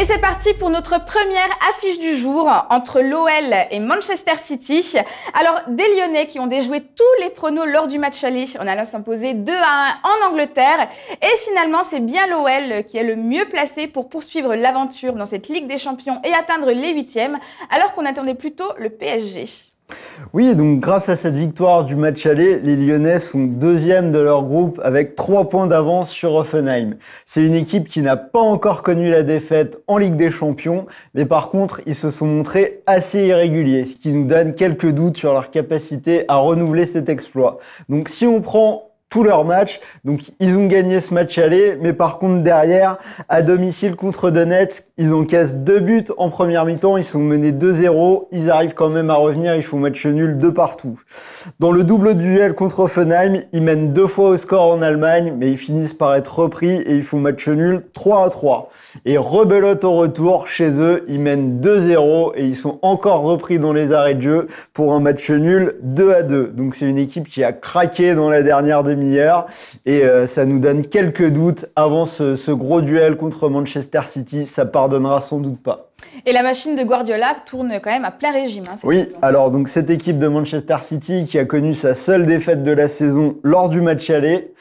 Et c'est parti pour notre première affiche du jour entre l'OL et Manchester City. Alors, des Lyonnais qui ont déjoué tous les pronos lors du match aller en allant s'imposer 2 à 1 en Angleterre. Et finalement, c'est bien l'OL qui est le mieux placé pour poursuivre l'aventure dans cette Ligue des Champions et atteindre les huitièmes, alors qu'on attendait plutôt le PSG. Oui, donc grâce à cette victoire du match aller, les Lyonnais sont deuxièmes de leur groupe avec trois points d'avance sur Offenheim. C'est une équipe qui n'a pas encore connu la défaite en Ligue des Champions, mais par contre, ils se sont montrés assez irréguliers, ce qui nous donne quelques doutes sur leur capacité à renouveler cet exploit. Donc si on prend tous leurs matchs. Donc ils ont gagné ce match aller, mais par contre derrière, à domicile contre Donetsk, ils encaissent deux buts en première mi-temps, ils sont menés 2-0, ils arrivent quand même à revenir, ils font match nul de partout. Dans le double duel contre Offenheim, ils mènent deux fois au score en Allemagne, mais ils finissent par être repris et ils font match nul 3-3. Et rebelote au retour, chez eux, ils mènent 2-0 et ils sont encore repris dans les arrêts de jeu pour un match nul 2-2. Donc c'est une équipe qui a craqué dans la dernière demi et euh, ça nous donne quelques doutes avant ce, gros duel contre Manchester City. Ça pardonnera sans doute pas. Et la machine de Guardiola tourne quand même à plein régime. Hein, oui, alors donc cette équipe de Manchester City qui a connu sa seule défaite de la saison lors du match aller.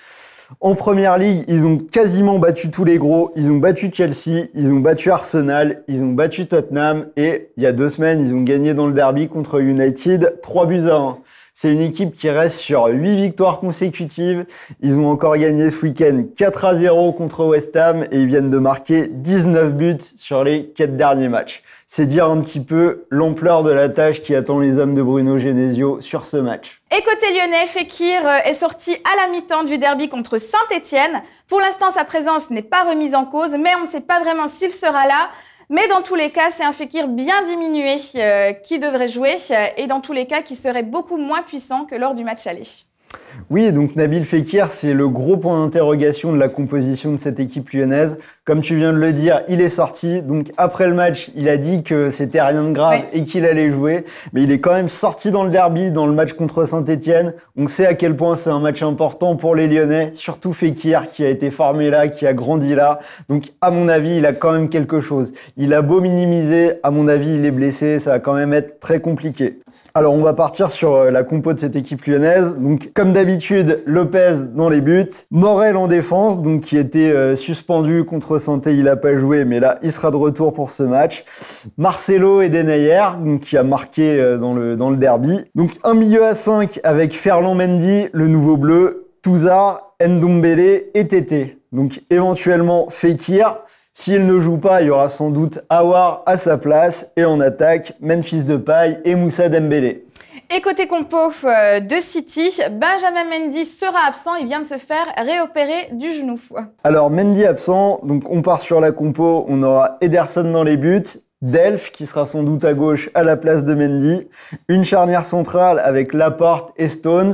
En première ligue, ils ont quasiment battu tous les gros. Ils ont battu Chelsea, ils ont battu Arsenal, ils ont battu Tottenham et il y a deux semaines, ils ont gagné dans le derby contre United trois buts à 1. C'est une équipe qui reste sur 8 victoires consécutives. Ils ont encore gagné ce week-end 4 à 0 contre West Ham et ils viennent de marquer 19 buts sur les 4 derniers matchs. C'est dire un petit peu l'ampleur de la tâche qui attend les hommes de Bruno Genesio sur ce match. Et côté lyonnais, Fekir euh, est sorti à la mi-temps du derby contre Saint-Etienne. Pour l'instant, sa présence n'est pas remise en cause, mais on ne sait pas vraiment s'il sera là. Mais dans tous les cas, c'est un fakir bien diminué euh, qui devrait jouer euh, et dans tous les cas qui serait beaucoup moins puissant que lors du match aller. Oui, donc Nabil Fekir, c'est le gros point d'interrogation de la composition de cette équipe lyonnaise. Comme tu viens de le dire, il est sorti. Donc après le match, il a dit que c'était rien de grave et qu'il allait jouer. Mais il est quand même sorti dans le derby, dans le match contre Saint-Etienne. On sait à quel point c'est un match important pour les Lyonnais, surtout Fekir qui a été formé là, qui a grandi là. Donc à mon avis, il a quand même quelque chose. Il a beau minimiser, à mon avis, il est blessé. Ça va quand même être très compliqué. Alors on va partir sur euh, la compo de cette équipe lyonnaise. Donc comme d'habitude, Lopez dans les buts. Morel en défense, donc qui était euh, suspendu contre Santé, il n'a pas joué, mais là, il sera de retour pour ce match. Marcelo et Denayer, donc, qui a marqué euh, dans, le, dans le derby. Donc un milieu à 5 avec Ferland Mendy, le nouveau bleu, Touzard, Ndombele et Tété. Donc éventuellement Fekir. S'il ne joue pas, il y aura sans doute Awar à sa place et en attaque Memphis paille et Moussa Dembélé. Et côté compo euh, de City, Benjamin Mendy sera absent, il vient de se faire réopérer du genou. Alors Mendy absent, donc on part sur la compo, on aura Ederson dans les buts, Delph qui sera sans doute à gauche à la place de Mendy, une charnière centrale avec Laporte et Stones,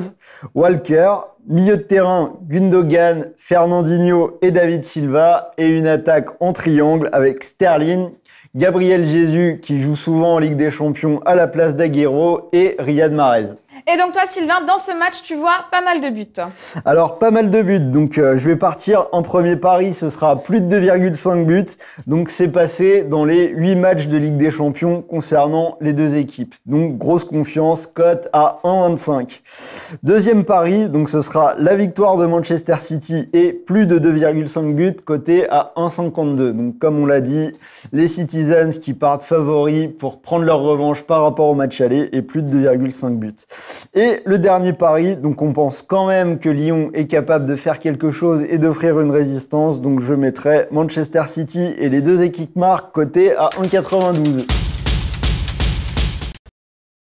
Walker, milieu de terrain Gundogan, Fernandinho et David Silva et une attaque en triangle avec Sterling, Gabriel Jésus qui joue souvent en Ligue des Champions à la place d'Aguero et Riyad Mahrez. Et donc toi, Sylvain, dans ce match, tu vois pas mal de buts. Alors, pas mal de buts. Donc, euh, je vais partir en premier pari. Ce sera plus de 2,5 buts. Donc, c'est passé dans les 8 matchs de Ligue des Champions concernant les deux équipes. Donc, grosse confiance, cote à 1,25. Deuxième pari, donc ce sera la victoire de Manchester City et plus de 2,5 buts, coté à 1,52. Donc, comme on l'a dit, les Citizens qui partent favoris pour prendre leur revanche par rapport au match aller et plus de 2,5 buts. Et le dernier pari, donc on pense quand même que Lyon est capable de faire quelque chose et d'offrir une résistance, donc je mettrai Manchester City et les deux équipes marques côté à 1,92.